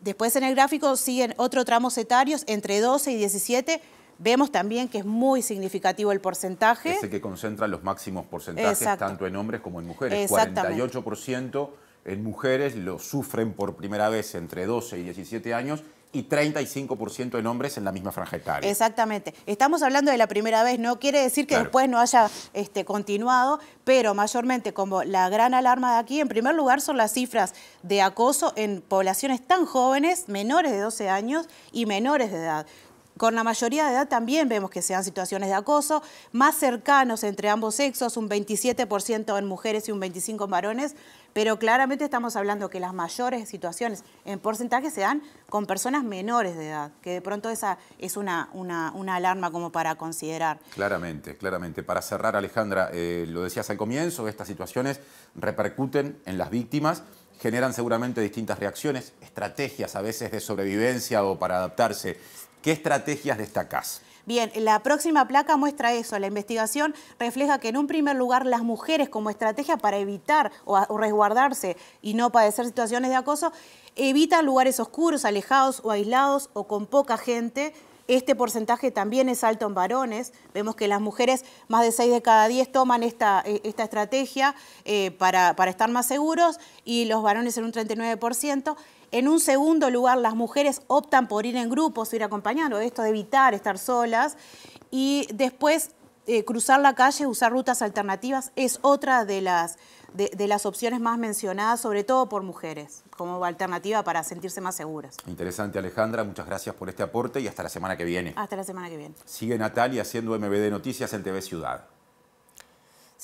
después en el gráfico siguen otro tramos etarios entre 12 y 17. Vemos también que es muy significativo el porcentaje. Ese que concentra los máximos porcentajes tanto en hombres como en mujeres. 48% en mujeres lo sufren por primera vez entre 12 y 17 años y 35% en hombres en la misma franja etaria. Exactamente. Estamos hablando de la primera vez, no quiere decir que después no haya este, continuado, pero mayormente como la gran alarma de aquí, en primer lugar son las cifras de acoso en poblaciones tan jóvenes, menores de 12 años y menores de edad. Con la mayoría de edad también vemos que sean situaciones de acoso, más cercanos entre ambos sexos, un 27% en mujeres y un 25% en varones, pero claramente estamos hablando que las mayores situaciones en porcentaje se dan con personas menores de edad, que de pronto esa es una, alarma como para considerar. Claramente, claramente. Para cerrar, Alejandra, eh, lo decías al comienzo, estas situaciones repercuten en las víctimas generan seguramente distintas reacciones, estrategias a veces de sobrevivencia o para adaptarse. ¿Qué estrategias destacás? Bien, la próxima placa muestra eso. La investigación refleja que en un primer lugar las mujeres como estrategia para evitar o, resguardarse y no padecer situaciones de acoso, evitan lugares oscuros, alejados o aislados o con poca gente. Este porcentaje también es alto en varones. Vemos que las mujeres, más de 6 de cada 10, toman esta, eh, estrategia eh, para, para estar más seguros y los varones en un 39%. En un segundo lugar, las mujeres optan por ir en grupos, ir acompañando, esto de evitar estar solas. Y después, eh, cruzar la calle, usar rutas alternativas, es otra de las, de, las opciones más mencionadas, sobre todo por mujeres, como alternativa para sentirse más seguras. Interesante, Alejandra. Muchas gracias por este aporte y hasta la semana que viene. Hasta la semana que viene. Sigue Natalia haciendo MBD Noticias en TV Ciudad.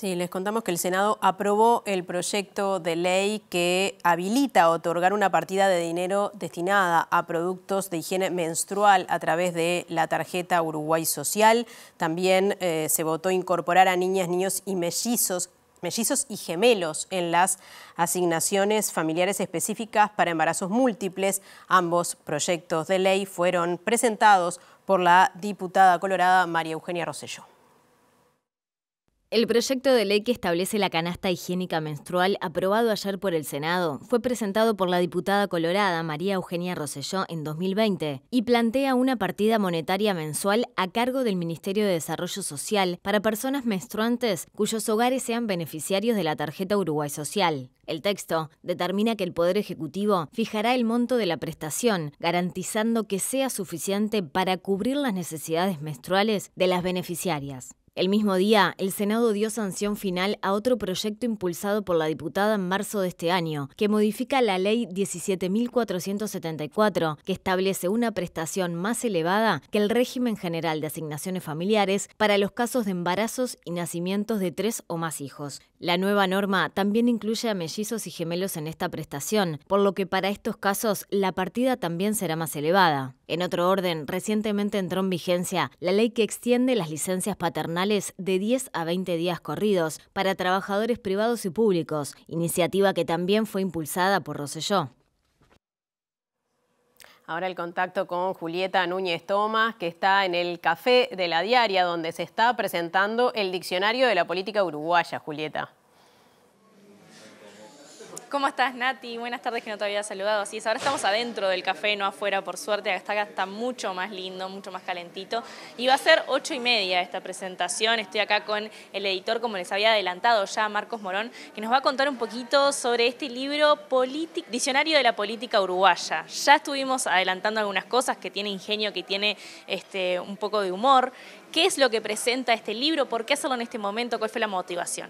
Sí, les contamos que el Senado aprobó el proyecto de ley que habilita otorgar una partida de dinero destinada a productos de higiene menstrual a través de la tarjeta Uruguay Social. También eh, se votó incorporar a niñas, niños y mellizos mellizos y gemelos en las asignaciones familiares específicas para embarazos múltiples. Ambos proyectos de ley fueron presentados por la diputada colorada María Eugenia Rosselló. El proyecto de ley que establece la canasta higiénica menstrual, aprobado ayer por el Senado, fue presentado por la diputada colorada María Eugenia Roselló en 2020 y plantea una partida monetaria mensual a cargo del Ministerio de Desarrollo Social para personas menstruantes cuyos hogares sean beneficiarios de la tarjeta Uruguay Social. El texto determina que el Poder Ejecutivo fijará el monto de la prestación, garantizando que sea suficiente para cubrir las necesidades menstruales de las beneficiarias. El mismo día, el Senado dio sanción final a otro proyecto impulsado por la diputada en marzo de este año, que modifica la ley 17.474, que establece una prestación más elevada que el régimen general de asignaciones familiares para los casos de embarazos y nacimientos de tres o más hijos. La nueva norma también incluye a mellizos y gemelos en esta prestación, por lo que para estos casos la partida también será más elevada. En otro orden, recientemente entró en vigencia la ley que extiende las licencias paternales de 10 a 20 días corridos para trabajadores privados y públicos, iniciativa que también fue impulsada por Roselló. Ahora el contacto con Julieta Núñez Tomás, que está en el Café de la Diaria, donde se está presentando el Diccionario de la Política Uruguaya, Julieta. ¿Cómo estás, Nati? Buenas tardes, que no te había saludado. Así es, ahora estamos adentro del café, no afuera, por suerte. Acá está, está mucho más lindo, mucho más calentito. Y va a ser ocho y media esta presentación. Estoy acá con el editor, como les había adelantado ya, Marcos Morón, que nos va a contar un poquito sobre este libro, Diccionario de la Política Uruguaya. Ya estuvimos adelantando algunas cosas, que tiene ingenio, que tiene este, un poco de humor. ¿Qué es lo que presenta este libro? ¿Por qué hacerlo en este momento? ¿Cuál fue la motivación?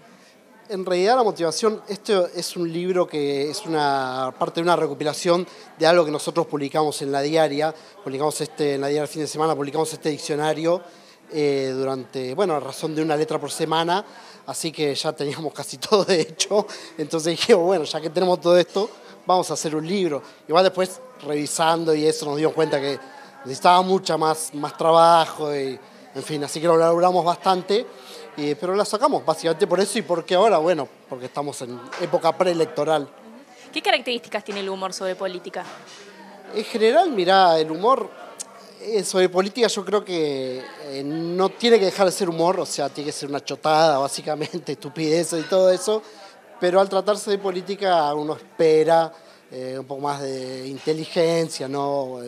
en realidad la motivación, esto es un libro que es una parte de una recopilación de algo que nosotros publicamos en la diaria, publicamos este en la diaria el fin de semana, publicamos este diccionario eh, durante, bueno, a razón de una letra por semana, así que ya teníamos casi todo de hecho, entonces dije, bueno, ya que tenemos todo esto, vamos a hacer un libro. Igual después revisando y eso nos dimos cuenta que necesitaba mucha más, más trabajo y, en fin, así que lo elaboramos bastante pero la sacamos, básicamente por eso y porque ahora, bueno, porque estamos en época preelectoral. ¿Qué características tiene el humor sobre política? En general, mira el humor eh, sobre política yo creo que eh, no tiene que dejar de ser humor, o sea, tiene que ser una chotada, básicamente, estupidez y todo eso, pero al tratarse de política uno espera eh, un poco más de inteligencia, ¿no?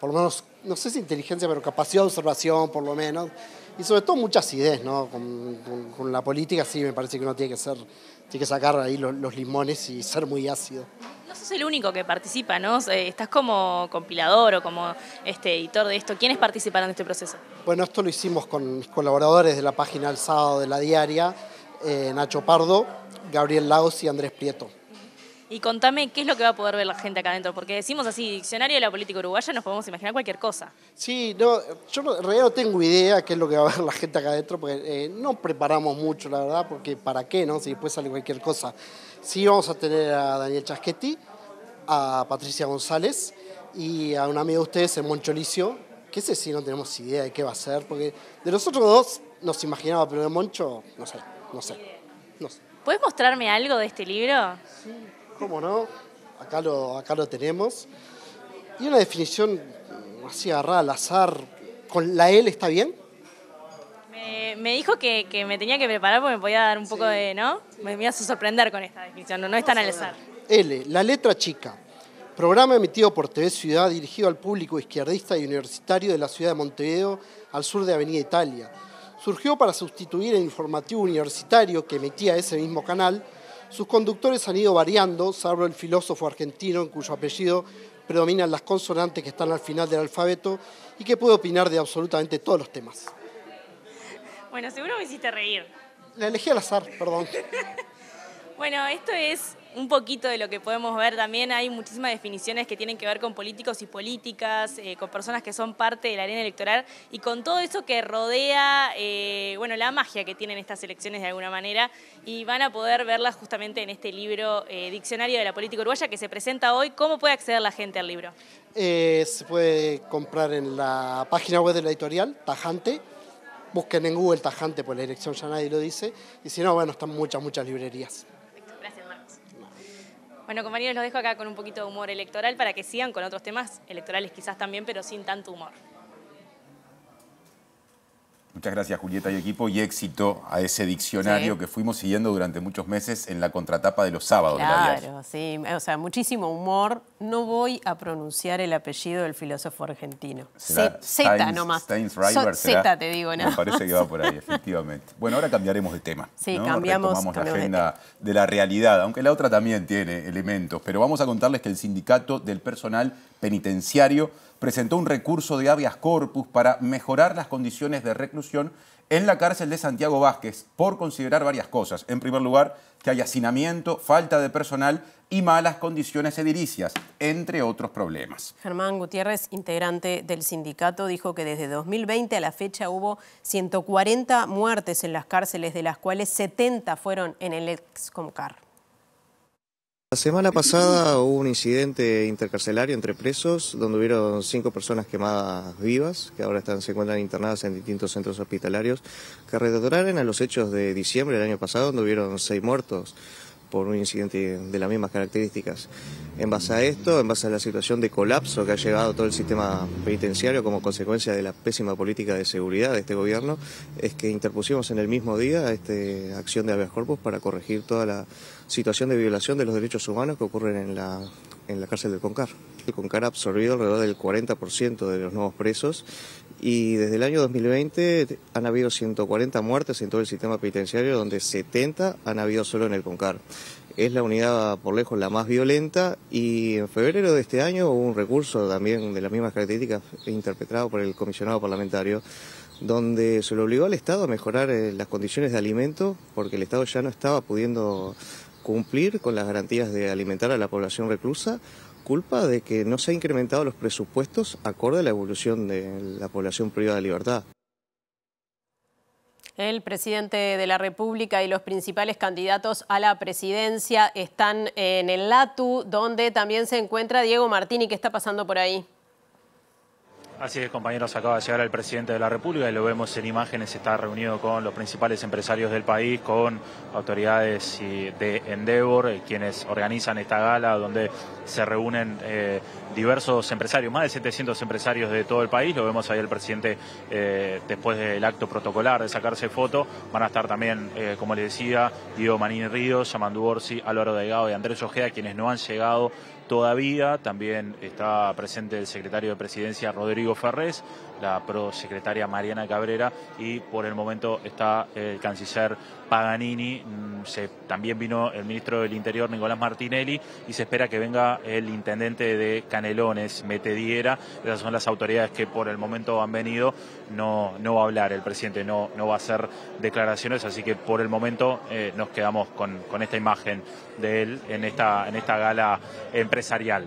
por lo menos, no sé si inteligencia, pero capacidad de observación, por lo menos y sobre todo muchas ideas, ¿no? Con, la política sí me parece que uno tiene que sacar ahí los, limones y ser muy ácido. No sos el único que participa, ¿no? Eh, Estás como compilador o como este, editor de esto. ¿Quiénes participaron en este proceso? Bueno, esto lo hicimos con colaboradores de la página El Sábado de la Diaria, eh, Nacho Pardo, Gabriel Lagos y Andrés Prieto. Y contame qué es lo que va a poder ver la gente acá adentro, porque decimos así, diccionario de la política uruguaya, nos podemos imaginar cualquier cosa. Sí, no, yo en no tengo idea qué es lo que va a ver la gente acá adentro, porque eh, no preparamos mucho, la verdad, porque para qué, ¿no? Si después sale cualquier cosa. Sí vamos a tener a Daniel Chaschetti, a Patricia González y a un amigo de ustedes, el Moncho Licio. que sé si no tenemos idea de qué va a ser, porque de los otros dos nos imaginaba, pero el Moncho, no sé, no sé, no sé. ¿Puedes mostrarme algo de este libro? Sí. ¿Cómo no? Acá lo, acá lo tenemos. Y una definición así agarrada al azar, ¿con la L está bien? Me, dijo que, que, me tenía que preparar porque me podía dar un poco de, ¿no? Me, iba a sorprender con esta definición, no, no es tan al azar. L, la letra chica. Programa emitido por TV Ciudad, dirigido al público izquierdista y universitario de la ciudad de Montevideo, al sur de Avenida Italia. Surgió para sustituir el informativo universitario que emitía ese mismo canal, sus conductores han ido variando, salvo el filósofo argentino en cuyo apellido predominan las consonantes que están al final del alfabeto y que puede opinar de absolutamente todos los temas. Bueno, seguro me hiciste reír. La elegí al azar, perdón. bueno, esto es un poquito de lo que podemos ver también, hay muchísimas definiciones que tienen que ver con políticos y políticas, eh, con personas que son parte de la arena electoral y con todo eso que rodea eh, bueno, la magia que tienen estas elecciones de alguna manera y van a poder verlas justamente en este libro eh, Diccionario de la Política Uruguaya que se presenta hoy. ¿Cómo puede acceder la gente al libro? se puede comprar en la página web de la editorial, Tajante busquen en Google tajante, por pues la dirección ya nadie lo dice, y si no, bueno, están muchas, muchas librerías. Bueno, compañeros, los dejo acá con un poquito de humor electoral para que sigan con otros temas electorales quizás también, pero sin tanto humor. Muchas gracias Julieta y equipo y éxito a ese diccionario que fuimos siguiendo durante muchos meses en la contratapa de los sábados. Claro, sí, o sea, muchísimo humor. No voy a pronunciar el apellido del filósofo argentino. Z nomás. Z te digo, ¿no? Me parece que va por ahí, efectivamente. Bueno, ahora cambiaremos de tema. Sí, ¿no? cambiamos. Retomamos la agenda de la realidad, aunque la otra también tiene elementos, pero vamos a contarles que el sindicato del personal penitenciario presentó un recurso de habeas corpus para mejorar las condiciones de reclusión en la cárcel de Santiago Vázquez por considerar varias cosas. En primer lugar, que hay hacinamiento, falta de personal y malas condiciones edilicias, entre otros problemas. Germán Gutiérrez, integrante del sindicato, dijo que desde 2020 a la fecha hubo 140 muertes en las cárceles, de las cuales 70 fueron en el ex la semana pasada hubo un incidente intercarcelario entre presos donde hubieron cinco personas quemadas vivas que ahora están, se encuentran internadas en distintos centros hospitalarios que retornaron a los hechos de diciembre del año pasado donde hubieron seis muertos por un incidente de las mismas características. En base a esto, en base a la situación de colapso que ha llegado todo el sistema penitenciario como consecuencia de la pésima política de seguridad de este gobierno, es que interpusimos en el mismo día esta acción de habeas corpus para corregir toda la situación de violación de los derechos humanos que ocurren en la, en la cárcel del CONCAR. El CONCAR ha absorbido alrededor del 40% de los nuevos presos y desde el año 2020 han habido 140 muertes en todo el sistema penitenciario, donde 70 han habido solo en el CONCAR. Es la unidad por lejos la más violenta y en febrero de este año hubo un recurso también de las mismas características interpretado por el comisionado parlamentario, donde se le obligó al Estado a mejorar eh, las condiciones de alimento porque el Estado ya no estaba pudiendo cumplir con las garantías de alimentar a la población reclusa culpa de que no se han incrementado los presupuestos acorde a la evolución de la población privada de libertad. El presidente de la República y los principales candidatos a la presidencia están en el LATU, donde también se encuentra Diego Martini, que está pasando por ahí. Así es, compañeros, acaba de llegar el presidente de la República y lo vemos en imágenes, está reunido con los principales empresarios del país, con autoridades de Endeavor, eh, quienes organizan esta gala donde se reúnen eh, diversos empresarios, más de 700 empresarios de todo el país, lo vemos ahí el presidente eh, después del acto protocolar de sacarse foto, van a estar también, como le decía, Guido Manín Ríos, Yamandu Orsi, Álvaro Delgado y Andrés Ojeda, quienes no han llegado todavía, también está presente el secretario de Presidencia Rodrigo Ferrés, la prosecretaria Mariana Cabrera y por el momento está el canciller Paganini, mm, se, también vino el ministro del Interior Nicolás Martinelli y se espera que venga el intendente de Canelones, Metediera, esas son las autoridades que por el momento han venido, no, no va a hablar el presidente, no, no va a hacer declaraciones, así que por el momento eh, nos quedamos con, con esta imagen de él en esta, en esta gala empresarial.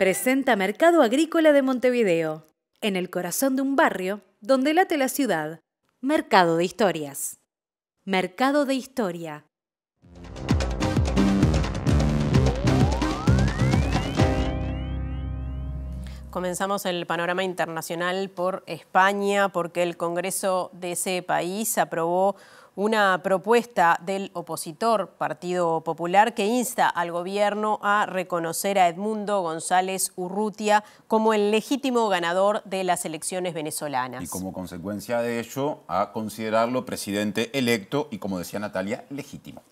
Presenta Mercado Agrícola de Montevideo, en el corazón de un barrio donde late la ciudad. Mercado de Historias. Mercado de Historia. Comenzamos el panorama internacional por España porque el Congreso de ese país aprobó una propuesta del opositor Partido Popular que insta al gobierno a reconocer a Edmundo González Urrutia como el legítimo ganador de las elecciones venezolanas. Y como consecuencia de ello, a considerarlo presidente electo y, como decía Natalia, legítimo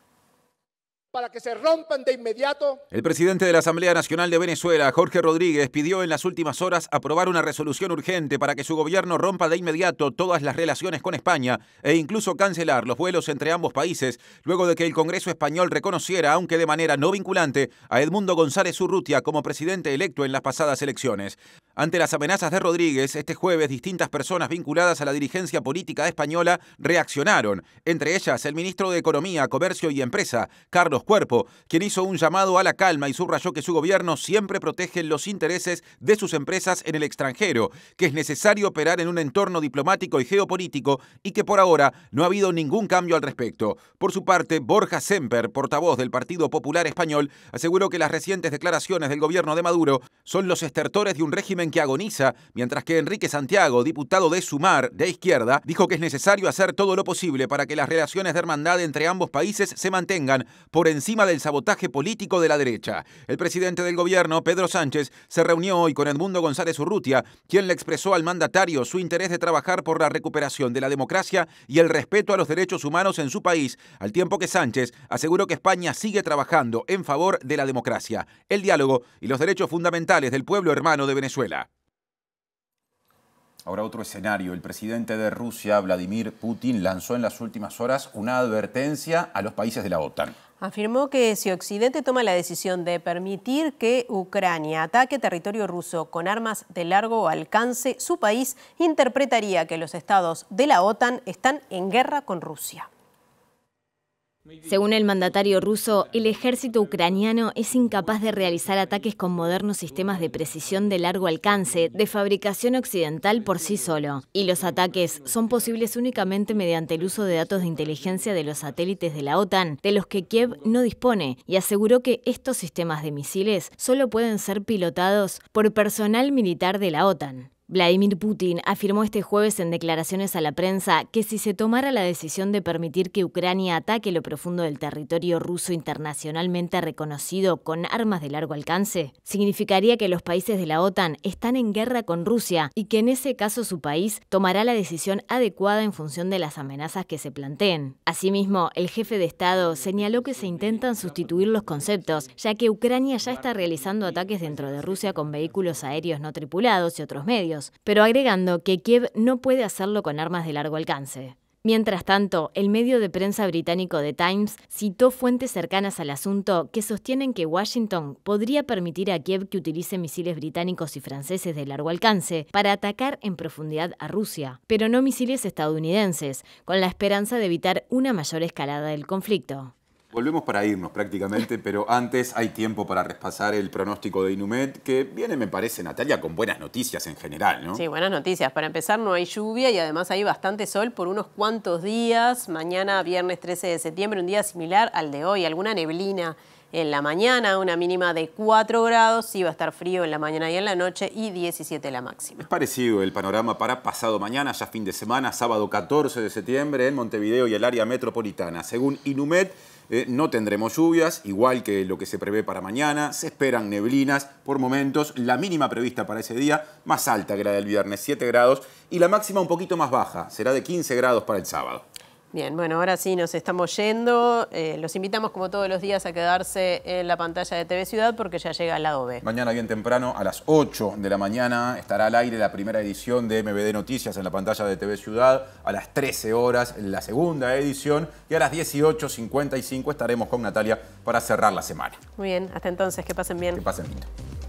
para que se rompan de inmediato. El presidente de la Asamblea Nacional de Venezuela, Jorge Rodríguez, pidió en las últimas horas aprobar una resolución urgente para que su gobierno rompa de inmediato todas las relaciones con España e incluso cancelar los vuelos entre ambos países, luego de que el Congreso español reconociera, aunque de manera no vinculante, a Edmundo González Urrutia como presidente electo en las pasadas elecciones. Ante las amenazas de Rodríguez, este jueves distintas personas vinculadas a la dirigencia política española reaccionaron, entre ellas el ministro de Economía, Comercio y Empresa, Carlos cuerpo, quien hizo un llamado a la calma y subrayó que su gobierno siempre protege los intereses de sus empresas en el extranjero, que es necesario operar en un entorno diplomático y geopolítico y que por ahora no ha habido ningún cambio al respecto. Por su parte, Borja Semper, portavoz del Partido Popular Español, aseguró que las recientes declaraciones del gobierno de Maduro son los estertores de un régimen que agoniza, mientras que Enrique Santiago, diputado de Sumar, de izquierda, dijo que es necesario hacer todo lo posible para que las relaciones de hermandad entre ambos países se mantengan por encima del sabotaje político de la derecha. El presidente del gobierno, Pedro Sánchez, se reunió hoy con Edmundo González Urrutia, quien le expresó al mandatario su interés de trabajar por la recuperación de la democracia y el respeto a los derechos humanos en su país, al tiempo que Sánchez aseguró que España sigue trabajando en favor de la democracia, el diálogo y los derechos fundamentales del pueblo hermano de Venezuela. Ahora otro escenario. El presidente de Rusia, Vladimir Putin, lanzó en las últimas horas una advertencia a los países de la OTAN. Afirmó que si Occidente toma la decisión de permitir que Ucrania ataque territorio ruso con armas de largo alcance, su país interpretaría que los estados de la OTAN están en guerra con Rusia. Según el mandatario ruso, el ejército ucraniano es incapaz de realizar ataques con modernos sistemas de precisión de largo alcance de fabricación occidental por sí solo, y los ataques son posibles únicamente mediante el uso de datos de inteligencia de los satélites de la OTAN, de los que Kiev no dispone, y aseguró que estos sistemas de misiles solo pueden ser pilotados por personal militar de la OTAN. Vladimir Putin afirmó este jueves en declaraciones a la prensa que si se tomara la decisión de permitir que Ucrania ataque lo profundo del territorio ruso internacionalmente reconocido con armas de largo alcance, significaría que los países de la OTAN están en guerra con Rusia y que en ese caso su país tomará la decisión adecuada en función de las amenazas que se planteen. Asimismo, el jefe de Estado señaló que se intentan sustituir los conceptos, ya que Ucrania ya está realizando ataques dentro de Rusia con vehículos aéreos no tripulados y otros medios pero agregando que Kiev no puede hacerlo con armas de largo alcance. Mientras tanto, el medio de prensa británico The Times citó fuentes cercanas al asunto que sostienen que Washington podría permitir a Kiev que utilice misiles británicos y franceses de largo alcance para atacar en profundidad a Rusia, pero no misiles estadounidenses, con la esperanza de evitar una mayor escalada del conflicto. Volvemos para irnos prácticamente, pero antes hay tiempo para repasar el pronóstico de Inumet, que viene, me parece, Natalia, con buenas noticias en general, ¿no? Sí, buenas noticias. Para empezar, no hay lluvia y además hay bastante sol por unos cuantos días. Mañana, viernes 13 de septiembre, un día similar al de hoy, alguna neblina en la mañana, una mínima de 4 grados, sí va a estar frío en la mañana y en la noche y 17 la máxima. Es parecido el panorama para pasado mañana, ya fin de semana, sábado 14 de septiembre en Montevideo y el área metropolitana. Según Inumet, eh, no tendremos lluvias, igual que lo que se prevé para mañana. Se esperan neblinas por momentos. La mínima prevista para ese día más alta que la del viernes, 7 grados. Y la máxima un poquito más baja, será de 15 grados para el sábado. Bien, bueno, ahora sí nos estamos yendo. Eh, los invitamos como todos los días a quedarse en la pantalla de TV Ciudad porque ya llega el lado B. Mañana bien temprano a las 8 de la mañana estará al aire la primera edición de MBD Noticias en la pantalla de TV Ciudad. A las 13 horas la segunda edición y a las 18.55 estaremos con Natalia para cerrar la semana. Muy bien, hasta entonces, que pasen bien. Que pasen bien.